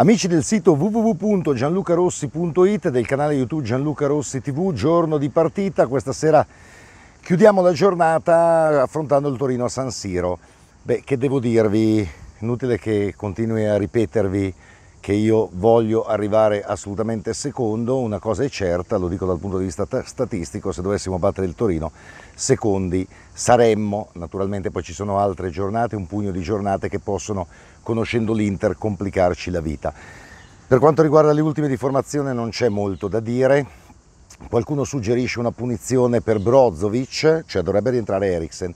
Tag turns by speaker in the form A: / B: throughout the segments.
A: Amici del sito www.gianlucarossi.it del canale YouTube Gianluca Rossi TV, giorno di partita, questa sera chiudiamo la giornata affrontando il Torino a San Siro. Beh, che devo dirvi? Inutile che continui a ripetervi che io voglio arrivare assolutamente secondo, una cosa è certa, lo dico dal punto di vista statistico, se dovessimo battere il Torino, secondi saremmo, naturalmente poi ci sono altre giornate, un pugno di giornate che possono, conoscendo l'Inter, complicarci la vita. Per quanto riguarda le ultime di formazione non c'è molto da dire, qualcuno suggerisce una punizione per Brozovic, cioè dovrebbe rientrare Eriksen,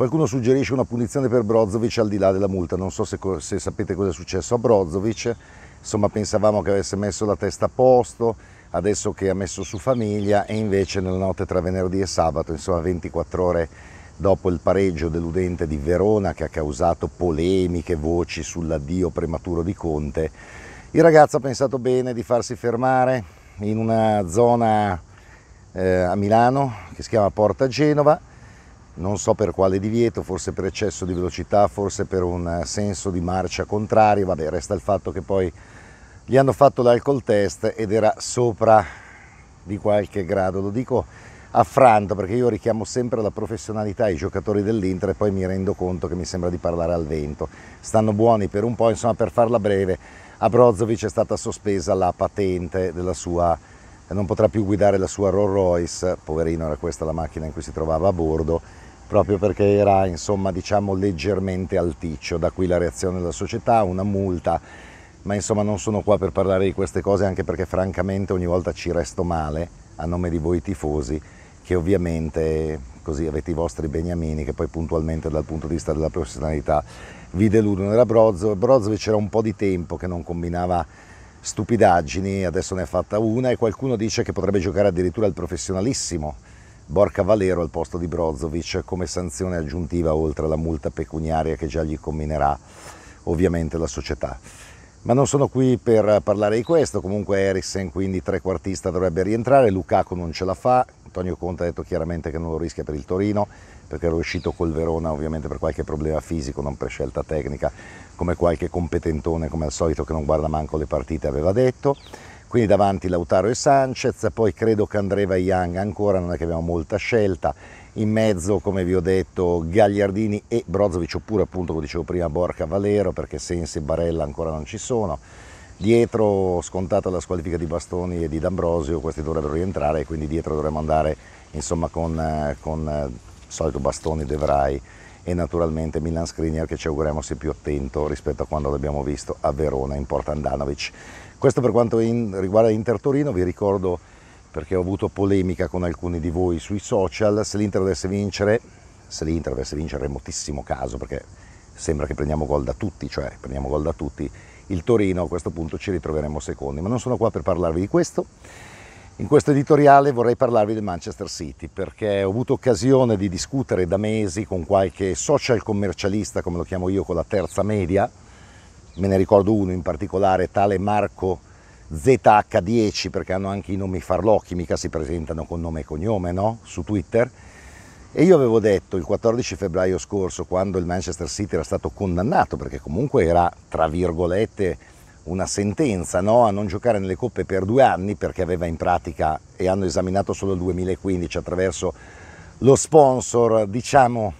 A: Qualcuno suggerisce una punizione per Brozovic al di là della multa, non so se, se sapete cosa è successo a Brozovic, insomma pensavamo che avesse messo la testa a posto, adesso che ha messo su famiglia e invece nella notte tra venerdì e sabato, insomma 24 ore dopo il pareggio deludente di Verona che ha causato polemiche, voci sull'addio prematuro di Conte, il ragazzo ha pensato bene di farsi fermare in una zona eh, a Milano che si chiama Porta Genova non so per quale divieto, forse per eccesso di velocità, forse per un eh, senso di marcia contrario, vabbè resta il fatto che poi gli hanno fatto l'alcol test ed era sopra di qualche grado, lo dico affranto perché io richiamo sempre la professionalità ai giocatori dell'Inter e poi mi rendo conto che mi sembra di parlare al vento. Stanno buoni per un po', insomma per farla breve, a Brozovic è stata sospesa la patente della sua non potrà più guidare la sua Rolls Royce, poverino era questa la macchina in cui si trovava a bordo proprio perché era insomma diciamo leggermente alticcio, da qui la reazione della società, una multa, ma insomma non sono qua per parlare di queste cose anche perché francamente ogni volta ci resto male a nome di voi tifosi che ovviamente così avete i vostri beniamini che poi puntualmente dal punto di vista della professionalità vi deludono. Era Brozovic, Brozovic era un po' di tempo che non combinava stupidaggini, adesso ne ha fatta una e qualcuno dice che potrebbe giocare addirittura al professionalissimo Borca Valero al posto di Brozovic come sanzione aggiuntiva oltre alla multa pecuniaria che già gli comminerà ovviamente la società. Ma non sono qui per parlare di questo, comunque Eriksen quindi trequartista dovrebbe rientrare, Lukaku non ce la fa, Antonio Conte ha detto chiaramente che non lo rischia per il Torino perché era uscito col Verona ovviamente per qualche problema fisico, non per scelta tecnica, come qualche competentone come al solito che non guarda manco le partite aveva detto quindi davanti Lautaro e Sanchez, poi credo che Andreva e Young ancora, non è che abbiamo molta scelta, in mezzo come vi ho detto Gagliardini e Brozovic oppure appunto come dicevo prima Borca Valero perché Sensi e Barella ancora non ci sono, dietro scontata la squalifica di Bastoni e di D'Ambrosio, questi dovrebbero rientrare e quindi dietro dovremmo andare insomma con, eh, con eh, solito Bastoni, De Vrij e naturalmente Milan Skriniar che ci auguriamo sia più attento rispetto a quando l'abbiamo visto a Verona in Portandanovic. Questo per quanto in, riguarda Inter Torino, vi ricordo perché ho avuto polemica con alcuni di voi sui social, se l'Inter dovesse vincere, se l'Inter dovesse vincere è remotissimo caso perché sembra che prendiamo gol da tutti, cioè prendiamo gol da tutti, il Torino a questo punto ci ritroveremo secondi, ma non sono qua per parlarvi di questo. In questo editoriale vorrei parlarvi del Manchester City perché ho avuto occasione di discutere da mesi con qualche social commercialista, come lo chiamo io, con la terza media, me ne ricordo uno in particolare, tale Marco ZH10, perché hanno anche i nomi farlocchi, mica si presentano con nome e cognome, no? Su Twitter. E io avevo detto il 14 febbraio scorso, quando il Manchester City era stato condannato, perché comunque era, tra virgolette, una sentenza no? a non giocare nelle coppe per due anni, perché aveva in pratica, e hanno esaminato solo il 2015 attraverso lo sponsor, diciamo,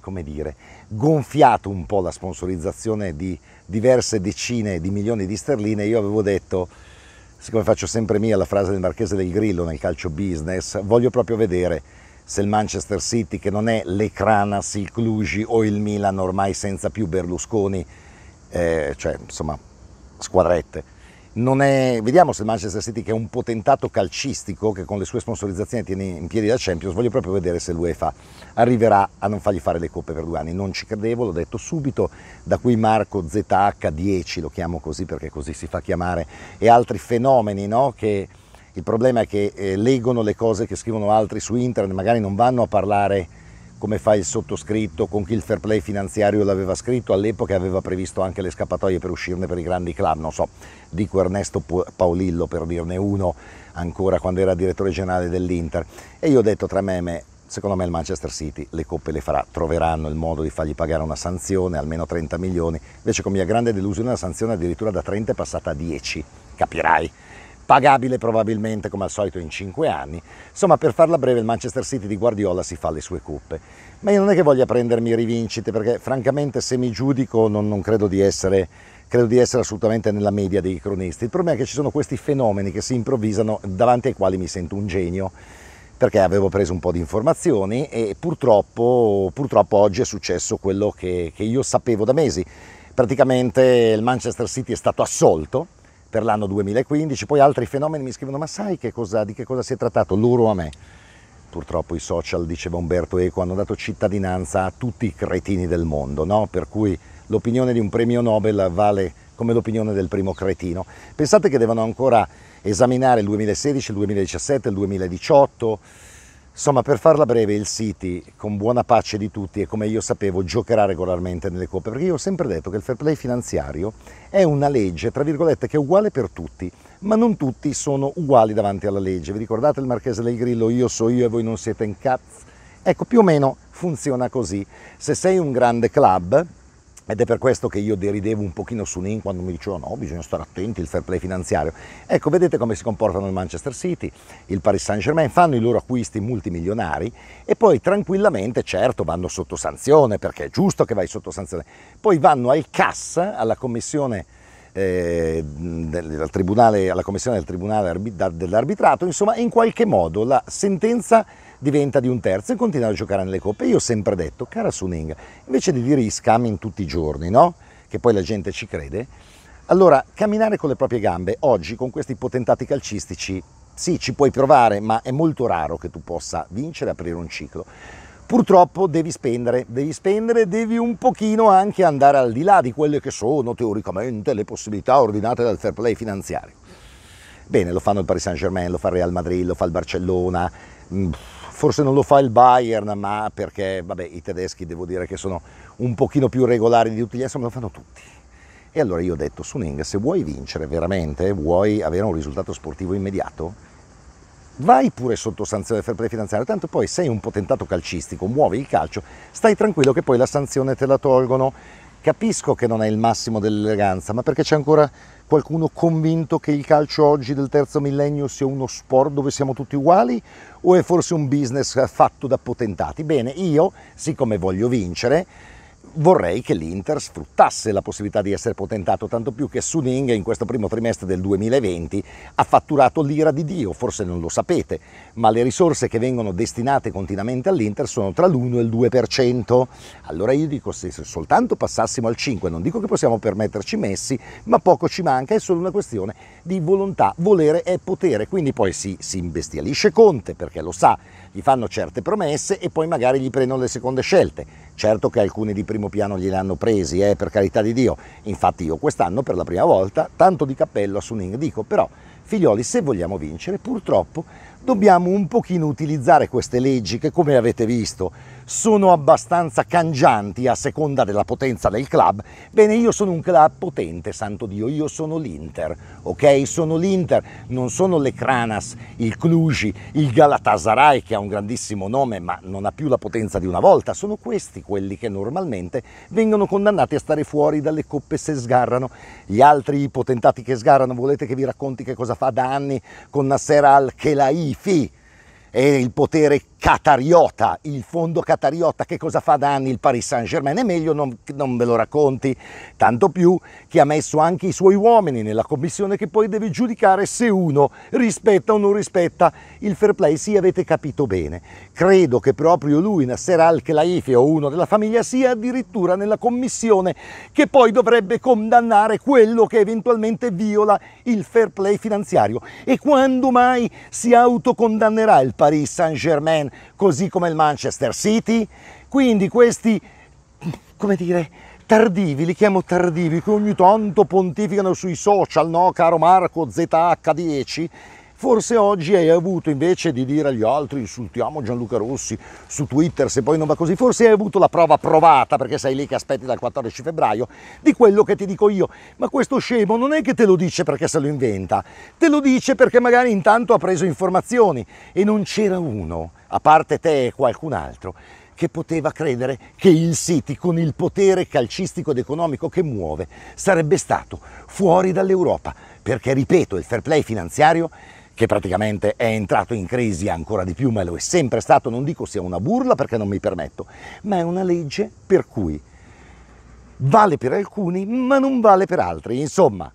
A: come dire, gonfiato un po' la sponsorizzazione di diverse decine di milioni di sterline, io avevo detto, siccome faccio sempre mia la frase del Marchese del Grillo nel calcio business, voglio proprio vedere se il Manchester City, che non è l'Ecranas, il Cluj o il Milan ormai senza più Berlusconi, eh, cioè insomma squadrette, è, vediamo se il Manchester City che è un potentato calcistico che con le sue sponsorizzazioni tiene in piedi la Champions voglio proprio vedere se l'UEFA arriverà a non fargli fare le coppe per due anni non ci credevo l'ho detto subito da qui Marco ZH10 lo chiamo così perché così si fa chiamare e altri fenomeni no? che il problema è che eh, leggono le cose che scrivono altri su internet magari non vanno a parlare come fa il sottoscritto, con chi il fair play finanziario l'aveva scritto, all'epoca aveva previsto anche le scappatoie per uscirne per i grandi club, non so, dico Ernesto Paolillo per dirne uno, ancora quando era direttore generale dell'Inter, e io ho detto tra me e me, secondo me il Manchester City le coppe le farà, troveranno il modo di fargli pagare una sanzione, almeno 30 milioni, invece con mia grande delusione la sanzione addirittura da 30 è passata a 10, capirai pagabile probabilmente come al solito in 5 anni. Insomma, per farla breve, il Manchester City di Guardiola si fa le sue cuppe. Ma io non è che voglia prendermi rivincite, perché francamente se mi giudico non, non credo di essere credo di essere assolutamente nella media dei cronisti. Il problema è che ci sono questi fenomeni che si improvvisano davanti ai quali mi sento un genio perché avevo preso un po' di informazioni e purtroppo, purtroppo oggi è successo quello che, che io sapevo da mesi. Praticamente il Manchester City è stato assolto per l'anno 2015, poi altri fenomeni mi scrivono ma sai che cosa, di che cosa si è trattato, loro a me. Purtroppo i social, diceva Umberto Eco, hanno dato cittadinanza a tutti i cretini del mondo, no? per cui l'opinione di un premio Nobel vale come l'opinione del primo cretino. Pensate che devono ancora esaminare il 2016, il 2017, il 2018 Insomma, per farla breve, il City, con buona pace di tutti e come io sapevo, giocherà regolarmente nelle coppe, perché io ho sempre detto che il fair play finanziario è una legge, tra virgolette, che è uguale per tutti, ma non tutti sono uguali davanti alla legge. Vi ricordate il Marchese del Grillo, io so io e voi non siete in cazzo? Ecco, più o meno funziona così. Se sei un grande club, ed è per questo che io deridevo un pochino su Nin quando mi dicevo no, bisogna stare attenti al fair play finanziario. Ecco, vedete come si comportano il Manchester City, il Paris Saint-Germain, fanno i loro acquisti multimilionari e poi tranquillamente, certo, vanno sotto sanzione, perché è giusto che vai sotto sanzione. Poi vanno al CAS, alla commissione eh, del tribunale, alla commissione del tribunale dell'arbitrato, insomma, in qualche modo la sentenza diventa di un terzo e continua a giocare nelle coppe. Io ho sempre detto, cara Suning, invece di dire gli scambi tutti i giorni, no? Che poi la gente ci crede. Allora, camminare con le proprie gambe oggi con questi potentati calcistici, sì, ci puoi provare, ma è molto raro che tu possa vincere e aprire un ciclo. Purtroppo devi spendere, devi spendere, devi un pochino anche andare al di là di quelle che sono teoricamente le possibilità ordinate dal fair play finanziario. Bene, lo fanno il Paris Saint Germain, lo fa il Real Madrid, lo fa il Barcellona, mm, forse non lo fa il Bayern, ma perché vabbè, i tedeschi devo dire che sono un pochino più regolari di tutti gli altri, insomma lo fanno tutti. E allora io ho detto, Suning, se vuoi vincere veramente, vuoi avere un risultato sportivo immediato, vai pure sotto sanzione fair play finanziario, tanto poi sei un potentato calcistico, muovi il calcio, stai tranquillo che poi la sanzione te la tolgono. Capisco che non è il massimo dell'eleganza, ma perché c'è ancora qualcuno convinto che il calcio oggi del terzo millennio sia uno sport dove siamo tutti uguali o è forse un business eh, fatto da potentati? Bene, io, siccome voglio vincere, vorrei che l'Inter sfruttasse la possibilità di essere potentato, tanto più che Suning in questo primo trimestre del 2020 ha fatturato l'ira di Dio, forse non lo sapete, ma le risorse che vengono destinate continuamente all'Inter sono tra l'1 e il 2%. Allora io dico se soltanto passassimo al 5, non dico che possiamo permetterci Messi, ma poco ci manca, è solo una questione di volontà, volere e potere, quindi poi si, si imbestialisce Conte perché lo sa, gli fanno certe promesse e poi magari gli prendono le seconde scelte Certo che alcuni di primo piano hanno presi, eh, per carità di Dio. Infatti io quest'anno per la prima volta tanto di cappello a Suning dico, però figlioli se vogliamo vincere purtroppo dobbiamo un pochino utilizzare queste leggi che come avete visto sono abbastanza cangianti a seconda della potenza del club. Bene, io sono un club potente, santo Dio, io sono l'Inter, ok? Sono l'Inter, non sono le Cranas, il Cluj, il Galatasaray che ha un grandissimo nome ma non ha più la potenza di una volta, sono questi quelli che normalmente vengono condannati a stare fuori dalle coppe se sgarrano. Gli altri potentati che sgarrano, volete che vi racconti che cosa fa da anni con Nasser Al-Khelai? fi, fi. è il potere catariota, il fondo catariota che cosa fa da anni il Paris Saint Germain, è meglio non, non ve lo racconti, tanto più che ha messo anche i suoi uomini nella commissione che poi deve giudicare se uno rispetta o non rispetta il fair play, sì avete capito bene, credo che proprio lui, Nasser Al-Khelaifi o uno della famiglia sia addirittura nella commissione che poi dovrebbe condannare quello che eventualmente viola il fair play finanziario e quando mai si autocondannerà il Paris Saint-Germain, così come il Manchester City. Quindi questi, come dire, tardivi, li chiamo tardivi, che ogni tanto pontificano sui social, no caro Marco ZH10, Forse oggi hai avuto invece di dire agli altri insultiamo Gianluca Rossi su Twitter se poi non va così, forse hai avuto la prova provata perché sei lì che aspetti dal 14 febbraio di quello che ti dico io. Ma questo scemo non è che te lo dice perché se lo inventa, te lo dice perché magari intanto ha preso informazioni e non c'era uno, a parte te e qualcun altro, che poteva credere che il City, con il potere calcistico ed economico che muove, sarebbe stato fuori dall'Europa, perché, ripeto, il fair play finanziario che praticamente è entrato in crisi ancora di più, ma lo è sempre stato, non dico sia una burla perché non mi permetto, ma è una legge per cui vale per alcuni ma non vale per altri. Insomma,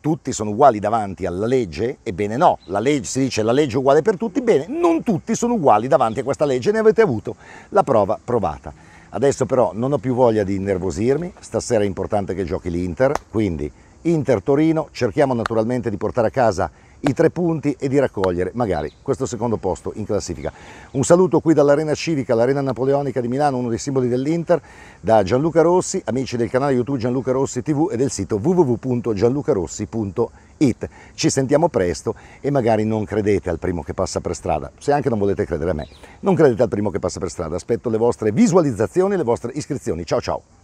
A: tutti sono uguali davanti alla legge? Ebbene no, la legge, si dice la legge è uguale per tutti, bene, non tutti sono uguali davanti a questa legge, ne avete avuto la prova provata. Adesso però non ho più voglia di innervosirmi, stasera è importante che giochi l'Inter, quindi Inter-Torino, cerchiamo naturalmente di portare a casa i tre punti e di raccogliere magari questo secondo posto in classifica. Un saluto qui dall'Arena Civica, l'Arena Napoleonica di Milano, uno dei simboli dell'Inter, da Gianluca Rossi, amici del canale YouTube Gianluca Rossi TV e del sito www.gianlucarossi.it. Ci sentiamo presto e magari non credete al primo che passa per strada, se anche non volete credere a me, non credete al primo che passa per strada, aspetto le vostre visualizzazioni, le vostre iscrizioni. Ciao ciao!